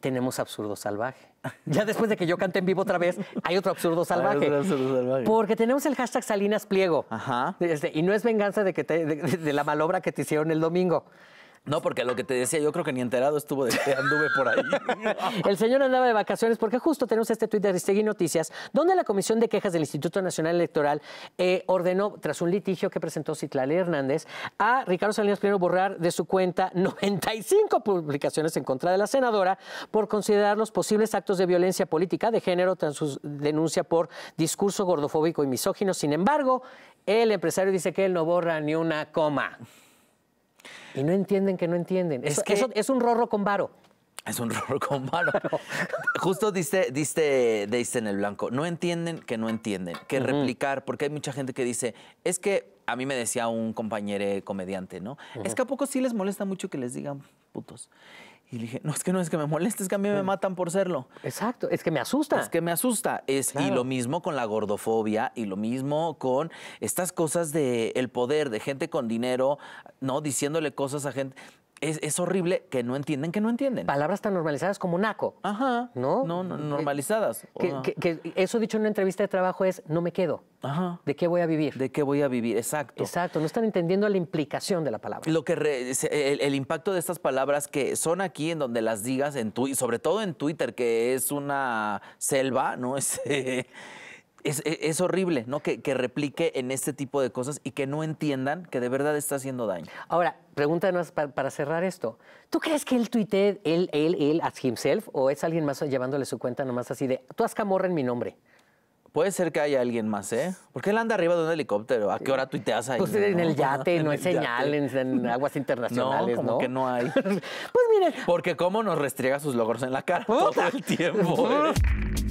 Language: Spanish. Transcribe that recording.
tenemos Absurdo Salvaje. Ya después de que yo cante en vivo otra vez, hay otro Absurdo Salvaje. Porque tenemos el hashtag Salinas Pliego. Ajá. Este, y no es venganza de, que de, la malobra que te hicieron el domingo. No, porque lo que te decía, yo creo que ni enterado estuvo de que anduve por ahí. el señor andaba de vacaciones porque justo tenemos este tuit de Aristegui Noticias, donde la Comisión de Quejas del Instituto Nacional Electoral eh, ordenó, tras un litigio que presentó Citlali Hernández, a Ricardo Salinas Pliego borrar de su cuenta 95 publicaciones en contra de la senadora por considerar los posibles actos de violencia política de género tras su denuncia por discurso gordofóbico y misógino. Sin embargo, el empresario dice que él no borra ni una coma. Y no entienden que no entienden. Es, que... eso es un rorro con varo. Es un rorro con varo. Justo diste, diste, diste en el blanco. No entienden que no entienden. Que replicar, porque hay mucha gente que dice, es que a mí me decía un compañero comediante, ¿no? Es que a poco sí les molesta mucho que les digan putos. Y le dije, no, es que no es que me moleste, es que a mí me matan por serlo. Exacto, es que me asusta. Es que me asusta. Es, Y lo mismo con la gordofobia, y lo mismo con estas cosas del poder, de gente con dinero, ¿no? Diciéndole cosas a gente. Es, horrible que no entienden que no entienden. Palabras tan normalizadas como naco. Ajá. ¿No? No, normalizadas. Que, eso dicho en una entrevista de trabajo es no me quedo. Ajá. ¿De qué voy a vivir? ¿De qué voy a vivir? Exacto. Exacto. No están entendiendo la implicación de la palabra. Lo que el, impacto de estas palabras que son aquí en donde las digas en tu, sobre todo en Twitter, que es una selva, ¿no? Es, e, es, horrible, ¿no? Que, replique en este tipo de cosas y que no entiendan que de verdad está haciendo daño. Ahora, pregúntanos para, cerrar esto. ¿Tú crees que él tuitee él, él, él, as himself o es alguien más llevándole su cuenta nomás así de, tú haz camorra en mi nombre? Puede ser que haya alguien más, ¿eh? ¿Por qué él anda arriba de un helicóptero. ¿A qué hora tuiteas ahí? Pues en el yate, no, hay señal, en, aguas internacionales, ¿no? Como que no hay. pues miren. Porque cómo nos restriega sus logros en la cara todo el tiempo. ¿eh?